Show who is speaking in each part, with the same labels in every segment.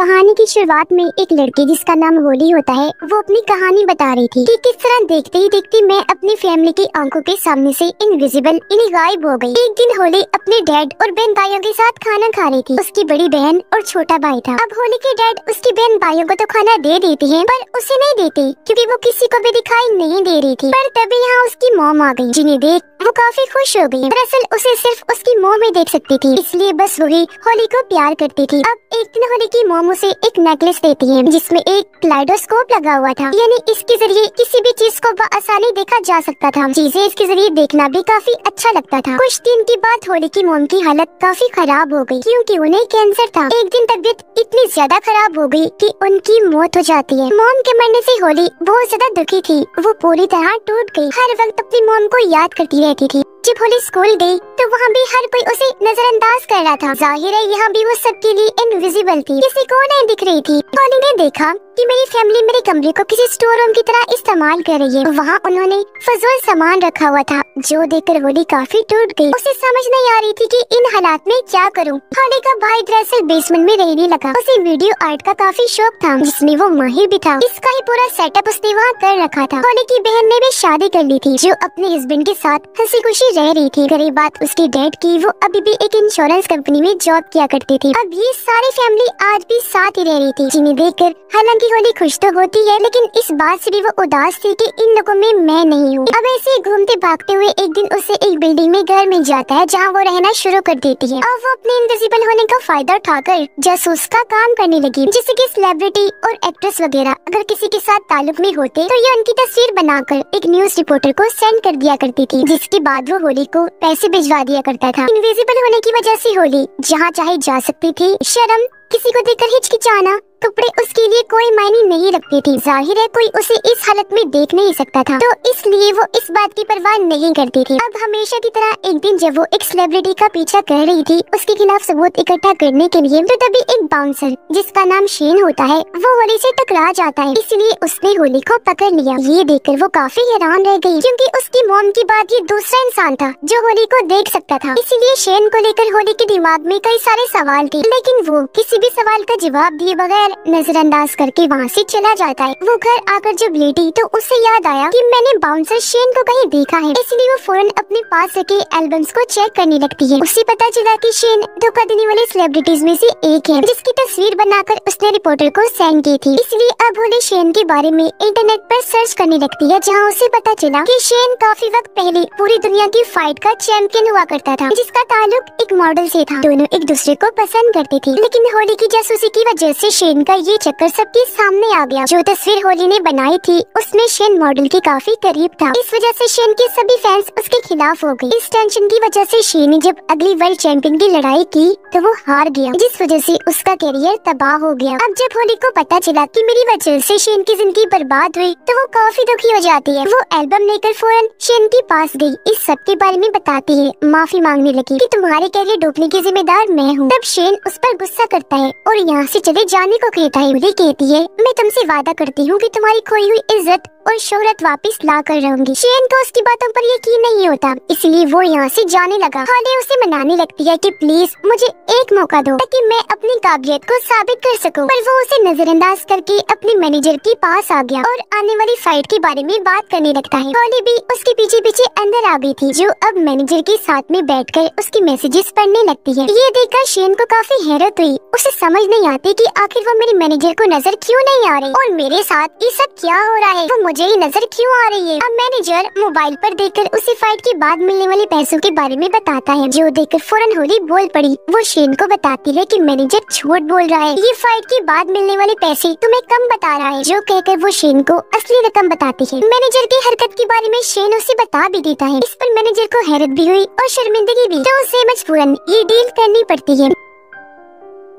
Speaker 1: कहानी की शुरुआत में एक लड़की जिसका नाम होली होता है वो अपनी कहानी बता रही थी कि किस तरह देखते ही देखते मैं अपनी फैमिली की आंखों के सामने से इनविजिबल इन गायब हो गई। एक दिन होली अपने डैड और बहन भाइयों के साथ खाना खा रही थी उसकी बड़ी बहन और छोटा भाई था अब होली के डैड उसकी बहन भाइयों को तो खाना दे देती है पर उसे नहीं देती क्यूँकी वो किसी को भी दिखाई नहीं दे रही थी पर तभी यहाँ उसकी मोम आ गयी जिन्हें देख वो काफी खुश हो गयी दरअसल उसे सिर्फ उस मोह में देख सकती थी इसलिए बस वही होली को प्यार करती थी अब एक दिन होली की मोमो उसे एक नेकलेस देती है जिसमें एक क्लाइडोस्कोप लगा हुआ था यानी इसके जरिए किसी भी चीज को आसानी देखा जा सकता था चीजें इसके जरिए देखना भी काफी अच्छा लगता था कुछ दिन के बाद होली की मोम की हालत काफी खराब हो गयी क्यूँकी उन्हें कैंसर था एक दिन तबीयत इतनी ज्यादा खराब हो गयी की उनकी मौत हो जाती है मोम के मरने ऐसी होली बहुत ज्यादा दुखी थी वो पूरी तरह टूट गयी हर वक्त अपनी मोम को याद करती रहती थी जब होली स्कूल गई तो वहाँ भी हर कोई उसे नजरअंदाज कर रहा था जाहिर है यहाँ भी वो सबके लिए इनविजिबल थी किसी को नहीं दिख रही थी होली ने देखा कि मेरी फैमिली मेरे कमरे को किसी स्टोर रूम की तरह इस्तेमाल कर रही है वहाँ उन्होंने फजूल सामान रखा हुआ था जो देखकर वोडी काफी टूट गई उसे समझ नहीं आ रही थी कि इन हालात में क्या करूँ खाने का भाई दरअसल बेसमेंट में रहने लगा उसे वीडियो आर्ट का काफी शौक था जिसमे वो माहिर भी था इसका ही पूरा सेटअप उसने वहाँ कर रखा था होली की बहन ने भी शादी कर ली थी जो अपने हस्बैंड के साथ हंसी खुशी रह रही थी गरीब बात उसके डैड की वो अभी भी एक इंश्योरेंस कंपनी में जॉब किया करती थी अब ये सारी फैमिली आज भी साथ ही रह रही थी जिन्हें देखकर हालांकि होली खुश तो होती है लेकिन इस बात से भी वो उदास थी कि इन लोगों में मैं नहीं हूँ अब ऐसे घूमते भागते हुए एक दिन उसे एक बिल्डिंग में घर मिल जाता है जहाँ वो रहना शुरू कर देती है और वो अपने इनविजिबल होने का फायदा उठाकर जासूस का काम करने लगी जैसे की सेलिब्रिटी और एक्ट्रेस वगैरह अगर किसी के साथ ताल्लुक में होते तो ये उनकी तस्वीर बनाकर एक न्यूज रिपोर्टर को सेंड कर दिया करती थी जिसके बाद वो होली को पैसे भिजवा दिया करता था इनविजिबल होने की वजह से होली जहाँ चाहे जा सकती थी शर्म किसी को देखकर हिचकिचाना टुकड़े उसके लिए कोई मायने नहीं रखती थी जाहिर है कोई उसे इस हालत में देख नहीं सकता था तो इसलिए वो इस बात की परवाह नहीं करती थी अब हमेशा की तरह एक दिन जब वो एक सेलिब्रिटी का पीछा कर रही थी उसके खिलाफ सबूत इकट्ठा करने के लिए तो तभी एक बाउंसर जिसका नाम शेन होता है वो होली ऐसी टकरा जाता है इसलिए उसने होली को पकड़ लिया ये देख वो काफी हैरान रह गयी क्यूँकी उसकी मोम की बात ये दूसरा इंसान था जो होली को देख सकता था इसीलिए शेन को लेकर होली के दिमाग में कई सारे सवाल थे लेकिन वो किसी भी सवाल का जवाब दिए बगैर पर नजरअंदाज करके वहाँ से चला जाता है वो घर आकर जब लेटी तो उसे याद आया कि मैंने बाउंसर शेन को कहीं देखा है इसलिए वो फौरन अपने पास रखे एल्बम्स को चेक करने लगती है उसे पता चला कि शेन धोखा देने वाले सेलिब्रिटीज में से एक है जिसकी तस्वीर बनाकर उसने रिपोर्टर को सेंड की थी इसलिए अब होली शेन के बारे में इंटरनेट पर सर्च करने लगती है जहाँ उसे पता चला की शेन काफी वक्त पहले पूरी दुनिया की फाइट का चैंपियन हुआ करता था जिसका ताल्लुक एक मॉडल ऐसी था दोनों एक दूसरे को पसंद करते थे लेकिन होली की जासूसी की वजह ऐसी शेन उनका ये चक्कर सबके सामने आ गया जो तस्वीर होली ने बनाई थी उसमें शेन मॉडल के काफी करीब था इस वजह से शेन के सभी फैंस उसके खिलाफ हो गए इस टेंशन की वजह से शेन ने जब अगली वर्ल्ड चैंपियन की लड़ाई की तो वो हार गया जिस वजह से उसका करियर तबाह हो गया अब जब होली को पता चला की मेरी वजह ऐसी शेन की जिंदगी बर्बाद हुई तो वो काफी दुखी हो जाती है वो एल्बम लेकर फौरन शेन के पास गयी इस सब के बारे में बताती है माफी मांगने लगी की तुम्हारे कैरियर डूबने की जिम्मेदार मैं हूँ तब शेन उस पर गुस्सा करता है और यहाँ से चले जाने को क्रेता इमली कहती है मैं तुमसे वादा करती हूँ कि तुम्हारी खोई हुई इज्जत और शोहरत वापस ला कर रहूंगी शेन को उसकी बातों पर यकीन नहीं होता इसलिए वो यहाँ से जाने लगा हॉली उसे मनाने लगती है कि प्लीज मुझे एक मौका दो ताकि मैं अपनी काबिलियत को साबित कर सकूं। पर वो उसे नजरअंदाज करके अपने मैनेजर के पास आ गया और आने वाली फाइट के बारे में बात करने लगता है हॉली भी उसके पीछे पीछे अंदर आ गई थी जो अब मैनेजर के साथ में बैठ कर उसकी मैसेजेस पढ़ने लगती है ये देखकर शेन को काफी हैरत हुई उसे समझ नहीं आती की आखिर वो मेरी मैनेजर को नजर क्यों नहीं आ रही और मेरे साथ ये सब क्या हो रहा है वो तो मुझे ही नजर क्यों आ रही है अब मैनेजर मोबाइल पर देखकर उसी फाइट के बाद मिलने वाले पैसों के बारे में बताता है जो देखकर फौरन होली बोल पड़ी वो शेन को बताती है कि मैनेजर झूठ बोल रहा है ये फाइट के बाद मिलने वाले पैसे तुम्हें कम बता रहा है जो कहकर वो शेन को असली रकम बताती है मैनेजर की हरकत के बारे में शेन उसे बता भी देता है इस पर मैनेजर को हैरत भी हुई और शर्मिंदगी भी तो उसे मजबूरन ये डील करनी पड़ती है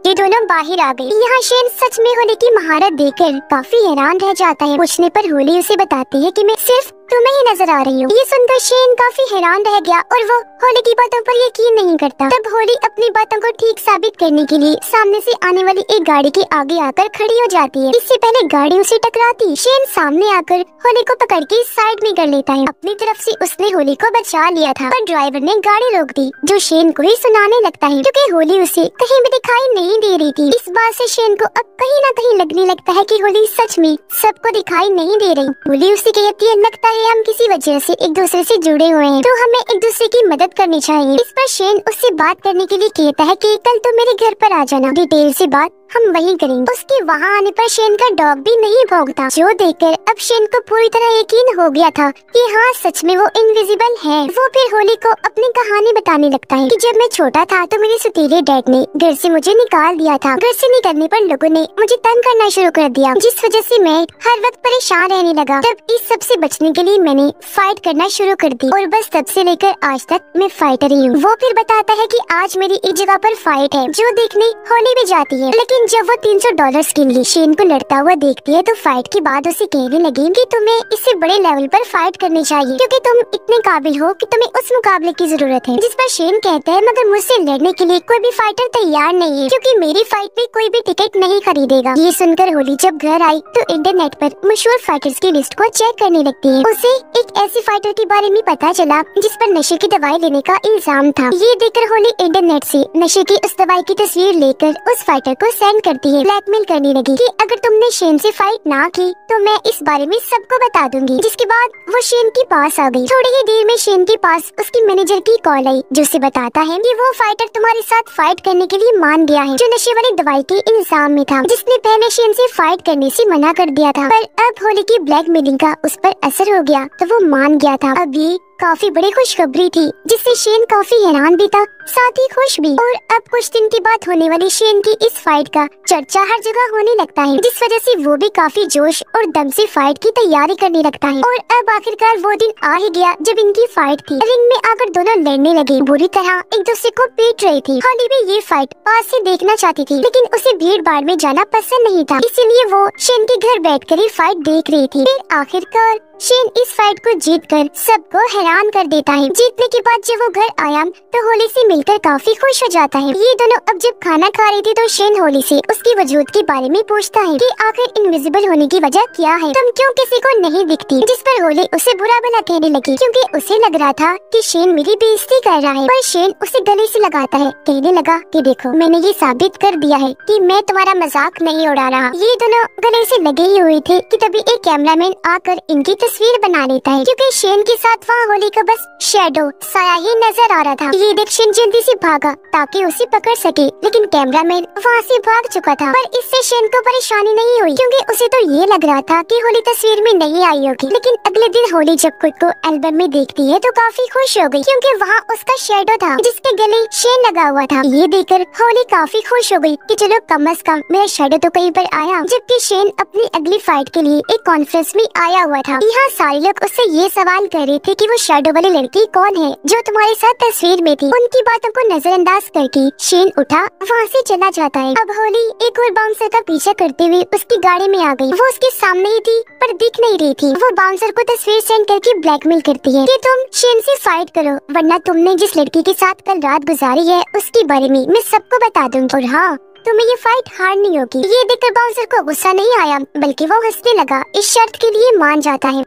Speaker 1: ये दोनों बाहर आ गए यहाँ शेन सच में होली की महारत देखकर काफी हैरान रह जाता है पूछने पर होली उसे बताती है कि मैं सिर्फ तुम्हें ही नजर आ रही हूँ ये सुनकर शेन काफी हैरान रह गया और वो होली की बातों पर यकीन नहीं करता तब होली अपनी बातों को ठीक साबित करने के लिए सामने से आने वाली एक गाड़ी के आगे आकर खड़ी हो जाती है इससे पहले गाड़ी उसे टकराती शेन सामने आकर होली को पकड़ के साइड में कर लेता है अपनी तरफ से उसने होली को बचा लिया था पर ड्राइवर ने गाड़ी रोक दी जो शेन को ही सुनाने लगता है क्योंकि होली उसे कहीं भी दिखाई नहीं नहीं दे रही थी इस बात से शेन को अब कहीं ना कहीं लगने लगता है कि होली सच में सबको दिखाई नहीं दे रही होली उसे कहती है लगता है हम किसी वजह से एक दूसरे से जुड़े हुए हैं तो हमें एक दूसरे की मदद करनी चाहिए इस पर शेन उससे बात करने के लिए कहता है की कल तुम तो मेरे घर पर आ जाना डिटेल से बात हम वही करेंगे उसके वहाँ आने पर शेन का डॉग भी नहीं भोगता जो देखकर अब शेन को पूरी तरह यकीन हो गया था कि हाँ सच में वो इनविजिबल है वो फिर होली को अपनी कहानी बताने लगता है कि जब मैं छोटा था तो मेरे सुतीले डैड ने घर से मुझे निकाल दिया था घर से निकलने पर लोगो ने मुझे तंग करना शुरू कर दिया जिस वजह ऐसी मैं हर वक्त परेशान रहने लगा तब इस सब ऐसी बचने के लिए मैंने फाइट करना शुरू कर दी और बस तब ऐसी लेकर आज तक मैं फाइटर ही हूँ वो फिर बताता है की आज मेरी एक जगह आरोप फाइट है जो देखने होली भी जाती है लेकिन लेकिन जब वो 300 डॉलर्स के लिए शेन को लड़ता हुआ देखती है तो फाइट के बाद उसे कहने लगी कि तुम्हें इससे बड़े लेवल पर फाइट करनी चाहिए क्योंकि तुम इतने काबिल हो कि तुम्हें उस मुकाबले की जरूरत है जिस पर शेन कहता है मगर मुझसे लड़ने के लिए कोई भी फाइटर तैयार नहीं है क्योंकि मेरी फाइट में कोई भी टिकट नहीं खरीदेगा ये सुनकर होली जब घर आई तो इंटरनेट पर मशहूर फाइटर्स की लिस्ट को चेक करने लगती है उसे एक ऐसी फाइटर के बारे में पता चला जिस पर नशे की दवाई लेने का इल्जाम था ये देखकर होली इंटरनेट से नशे की उस दवाई की तस्वीर लेकर उस फाइटर को सेंड करती है ब्लैकमेल करने लगी कि अगर तुमने शेन से फाइट ना की तो मैं इस बारे में सबको बता दूंगी जिसके बाद वो शेन के पास आ गई थोड़ी ही देर में शेन के पास उसके मैनेजर की कॉल आई जो उसे बताता है कि वो फाइटर तुम्हारे साथ फाइट करने के लिए मान गया है जो नशे वाली दवाई के इल्जाम में था जिसने पहले शेन से फाइट करने से मना कर दिया था पर अब होली की ब्लैक मेलिंग का उस पर असर हो गया तो वो मान गया था अभी काफी बड़ी खुशखबरी थी जिससे शेन काफी हैरान भी था साथ ही खुश भी और अब कुछ दिन के बाद होने वाली शेन की इस फाइट का चर्चा हर जगह होने लगता है जिस वजह से वो भी काफी जोश और दम से फाइट की तैयारी करने लगता है और अब आखिरकार वो दिन आ ही गया जब इनकी फाइट थी रिंग में आकर दोनों लड़ने लगे बुरी तरह एक दूसरे को पीट रही थी होली भी ये फाइट पास से देखना चाहती थी लेकिन उसे भीड़ भाड़ में जाना पसंद नहीं था इसीलिए वो शेन के घर बैठ कर ही फाइट देख रही थी फिर आखिरकार शेन इस फाइट को जीत कर सबको हैरान कर देता है जीतने के बाद जब वो घर आया तो होली से मिलकर काफी खुश हो जाता है ये दोनों अब जब खाना खा रहे थे तो शेन होली से उसकी वजूद के बारे में पूछता है कि आखिर इनविजिबल होने की वजह क्या है तुम क्यों किसी को नहीं दिखती जिस पर होली उसे बुरा बना कहने लगी क्यूँकी उसे लग रहा था की शेन मेरी बेजती कर रहा है पर शेन उसे गले ऐसी लगाता है कहने लगा की देखो मैंने ये साबित कर दिया है की मैं तुम्हारा मजाक नहीं उड़ा रहा ये दोनों गले ऐसी लगे ही हुए थे की तभी एक मैन आकर इनकी तस्वीर बना लेता है क्योंकि शेन के साथ वहाँ होली का बस शेडो साया ही नजर आ रहा था ये देख शेन जल्दी से भागा ताकि उसे पकड़ सके लेकिन कैमरा मैन वहाँ से भाग चुका था पर इससे शेन को परेशानी नहीं हुई क्योंकि उसे तो ये लग रहा था कि होली तस्वीर में नहीं आई होगी लेकिन अगले दिन होली जब खुद को एल्बम में देखती है तो काफी खुश हो गई क्योंकि वहाँ उसका शेडो था जिसके गले शेन लगा हुआ था ये देखकर होली काफी खुश हो गई कि चलो कम अज कम मेरा शेडो तो कहीं पर आया जबकि शेन अपनी अगली फाइट के लिए एक कॉन्फ्रेंस में आया हुआ था जहाँ सारे लोग उससे ये सवाल कर रहे थे कि वो शेडो वाली लड़की कौन है जो तुम्हारे साथ तस्वीर में थी उनकी बातों को नजरअंदाज करके शेन उठा वहाँ से चला जाता है अब होली एक और बाउंसर का पीछा करते हुए उसकी गाड़ी में आ गई वो उसके सामने ही थी पर दिख नहीं रही थी वो बाउंसर को तस्वीर सेंड करके ब्लैकमेल करती है कि तुम शेन से फाइट करो वरना तुमने जिस लड़की के साथ कल रात गुजारी है उसके बारे में मैं सबको बता दूंगी और हाँ तुम्हें ये फाइट हारनी होगी ये देखकर बाउंसर को गुस्सा नहीं आया बल्कि वो हंसने लगा इस शर्त के लिए मान जाता है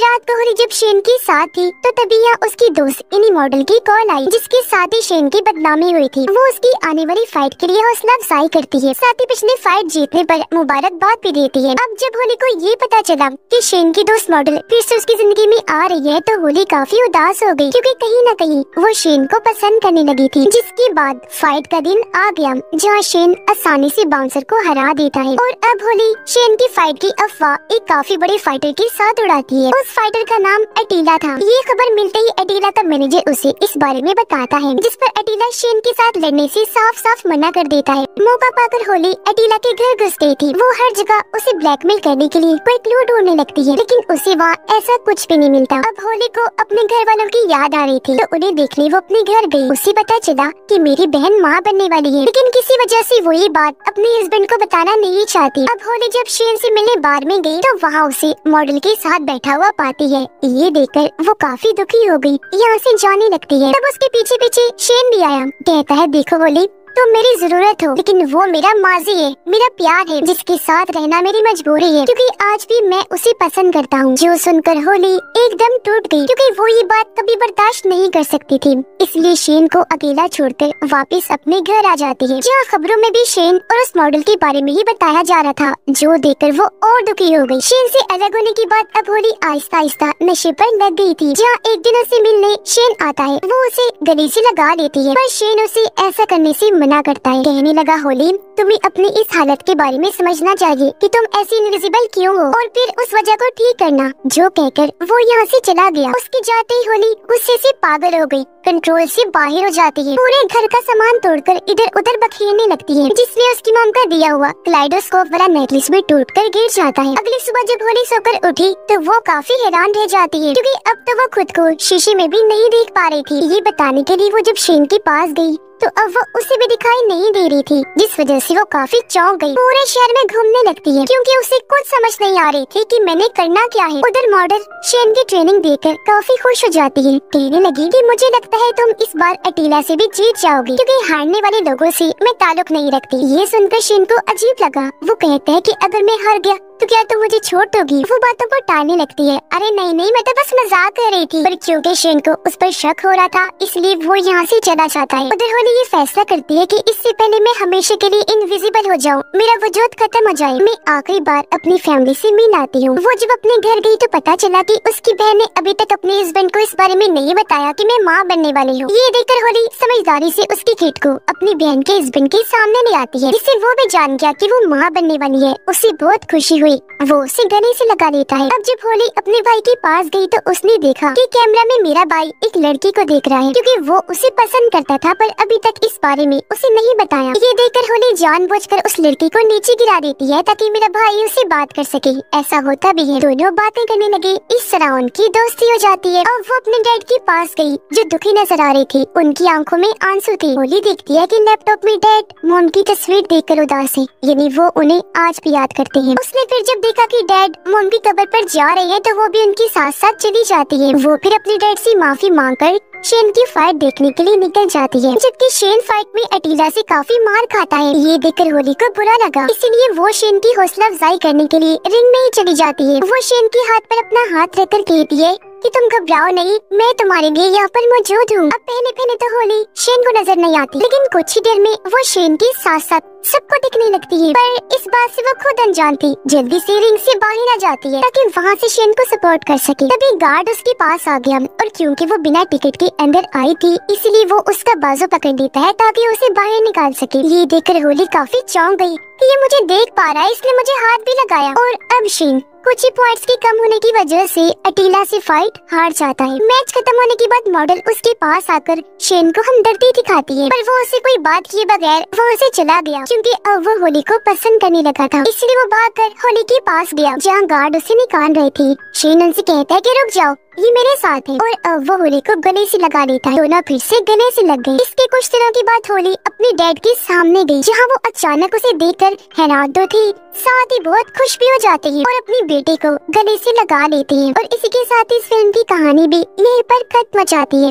Speaker 1: रात को होली जब शेन की साथ थी तो तभी यहाँ उसकी दोस्त इन्हीं मॉडल की कॉल आई जिसके साथ ही शेन की बदनामी हुई थी वो उसकी आने वाली फाइट के लिए हौसला अफजाई करती है साथ ही पिछले फाइट जीतने पर मुबारकबाद भी देती है अब जब होली को ये पता चला कि शेन की दोस्त मॉडल फिर से उसकी जिंदगी में आ रही है तो होली काफी उदास हो गयी क्यूँकी कहीं न कहीं वो शेन को पसंद करने लगी थी जिसके बाद फाइट का दिन आ गया जहाँ शेन आसानी ऐसी बाउंसर को हरा देता है और अब होली शेन की फाइट की अफवाह एक काफी बड़े फाइटर के साथ उड़ाती है उस फाइटर का नाम अटीला था ये खबर मिलते ही अटीला का मैनेजर उसे इस बारे में बताता है जिस पर अटीला शेन के साथ लड़ने से साफ साफ मना कर देता है मौका पाकर होली अटीला के घर घुस गई थी वो हर जगह उसे ब्लैकमेल करने के लिए कोई क्लू ढूंढने लगती है लेकिन उसे वहाँ ऐसा कुछ भी नहीं मिलता अब होली को अपने घर वालों की याद आ रही थी तो उन्हें देखने वो अपने घर गयी उसे पता चला की मेरी बहन माँ बनने वाली है लेकिन किसी वजह ऐसी वो ये बात अपने हस्बैंड को बताना नहीं चाहती अब होली जब शेन ऐसी मिलने बार में गयी तो वहाँ उसे मॉडल के साथ बैठा हुआ पाती है ये देखकर वो काफी दुखी हो गई यहाँ से जाने लगती है तब उसके पीछे पीछे शेन भी आया कहता है देखो बोली तुम तो मेरी जरूरत हो लेकिन वो मेरा माजी है मेरा प्यार है जिसके साथ रहना मेरी मजबूरी है क्योंकि आज भी मैं उसे पसंद करता हूँ जो सुनकर होली एकदम टूट गई क्योंकि वो ये बात कभी बर्दाश्त नहीं कर सकती थी इसलिए शेन को अकेला छोड़कर वापस अपने घर आ जाती है जहाँ खबरों में भी शेन और उस मॉडल के बारे में ही बताया जा रहा था जो देख वो और दुखी हो गयी शेन ऐसी अलग होने की बात अब होली आहिस्ता आहिस्ता नशे आरोप लग गई थी जहाँ एक दिन उसे मिलने शेन आता है वो उसे गले ऐसी लगा लेती है पर शेन उसे ऐसा करने ऐसी मना करता है कहने लगा होली तुम्हें अपनी इस हालत के बारे में समझना चाहिए कि तुम ऐसी इनविजिबल क्यों हो और फिर उस वजह को ठीक करना जो कहकर वो यहाँ से चला गया उसके जाते ही होली गुस्से से पागल हो गई कंट्रोल से बाहर हो जाती है पूरे घर का सामान तोड़कर इधर उधर बखेरने लगती है जिसने उसकी मॉम का दिया हुआ क्लाइडोस्कोप वाला नेकलेस भी टूट कर गिर जाता है अगली सुबह जब होली सोकर उठी तो वो काफी हैरान रह जाती है क्योंकि अब तो वो खुद को शीशे में भी नहीं देख पा रही थी ये बताने के लिए वो जब शेन के पास गयी तो अब वो उसे भी दिखाई नहीं दे रही थी जिस वजह से वो काफी चौंक गई पूरे शहर में घूमने लगती है क्योंकि उसे कुछ समझ नहीं आ रही थी कि मैंने करना क्या है उधर मॉडल शेन की ट्रेनिंग देकर काफी खुश हो जाती है कहने लगी कि मुझे लगता है तुम इस बार अटीला से भी जीत जाओगी क्योंकि हारने वाले लोगों से मैं ताल्लुक नहीं रखती ये सुनकर शेन को अजीब लगा वो कहते हैं कि अगर मैं हार गया तो क्या तुम तो मुझे छोड़ दोगी वो बातों को टालने लगती है अरे नहीं नहीं मैं तो बस मजाक कर रही थी पर क्योंकि शेन को उस पर शक हो रहा था इसलिए वो यहाँ से चला जाता है उधर होली ये फैसला करती है कि इससे पहले मैं हमेशा के लिए इनविजिबल हो जाऊँ मेरा वजूद खत्म हो जाए मैं आखिरी बार अपनी फैमिली ऐसी मिल आती हूँ वो जब अपने घर गयी तो पता चला की उसकी बहन ने अभी तक अपने हस्बैंड को इस बारे में नहीं बताया की मैं माँ बनने वाली हूँ ये देखकर होली समझदारी ऐसी उसकी खेत को अपनी बहन के हस्बैंड के सामने ले आती है इससे वो भी जान गया की वो माँ बनने वाली है उसे बहुत खुशी हुई हुई वो उसे गले से लगा लेता है अब जब होली अपने भाई के पास गई तो उसने देखा कि कैमरा में मेरा भाई एक लड़की को देख रहा है क्योंकि वो उसे पसंद करता था पर अभी तक इस बारे में उसे नहीं बताया ये देखकर होली जानबूझकर उस लड़की को नीचे गिरा देती है ताकि मेरा भाई उसे बात कर सके ऐसा होता भी है दोनों बातें करने लगे इस तरह उनकी दोस्ती हो जाती है और वो अपने डैड के पास गयी जो दुखी नजर आ रही थी उनकी आंखों में आंसू थे होली देखती है की लैपटॉप में डैड मोम की तस्वीर कर उदास है यानी वो उन्हें आज भी याद करते हैं उसने फिर जब देखा कि डैड मम्मी की कब्र पर जा रहे हैं तो वो भी उनके साथ साथ चली जाती है वो फिर अपने डैड से माफी मांग कर शेन की फाइट देखने के लिए निकल जाती है जबकि शेन फाइट में अटीला से काफी मार खाता है ये देखकर होली को बुरा लगा इसीलिए वो शेन की हौसला अफजाई करने के लिए रिंग में ही चली जाती है वो शेन के हाथ पर अपना हाथ रखकर कहती है कि तुम घबराओ नहीं मैं तुम्हारे लिए यहाँ पर मौजूद हूँ अब पहने पहने तो होली शेन को नजर नहीं आती लेकिन कुछ ही देर में वो शेन के साथ साथ सबको दिखने लगती है पर इस बात से वो खुद अनजान थी जल्दी से रिंग से बाहर आ जाती है ताकि वहाँ से शेन को सपोर्ट कर सके तभी गार्ड उसके पास आ गया और क्योंकि वो बिना टिकट के अंदर आई थी इसलिए वो उसका बाजू पकड़ लेता है ताकि उसे बाहर निकाल सके ये देखकर होली काफी चौंक गई कि ये मुझे देख पा रहा है इसलिए मुझे हाथ भी लगाया और अब शेन कुछ ही पॉइंट्स के कम होने की वजह से अटीला से फाइट हार जाता है मैच खत्म होने के बाद मॉडल उसके पास आकर शेन को हमदर्दी दिखाती है पर वो उसे कोई बात किए बगैर वो उसे चला गया क्योंकि अब वो होली को पसंद करने लगा था इसलिए वो भाग कर होली के पास गया जहाँ गार्ड उसे निकाल रहे थे शेन उनसे कहता है की रुक जाओ ये मेरे साथ है और वो होली को गले से लगा लेता है दोनों फिर से गले से लग गई इसके कुछ दिनों के बाद होली अपने डैड के सामने गई जहाँ वो अचानक उसे देखकर हैरान तो थी साथ ही बहुत खुश भी हो जाते हैं और अपने बेटे को गले से लगा लेते हैं और इसी के साथ इस फिल्म की कहानी भी यहीं पर खत्म हो जाती है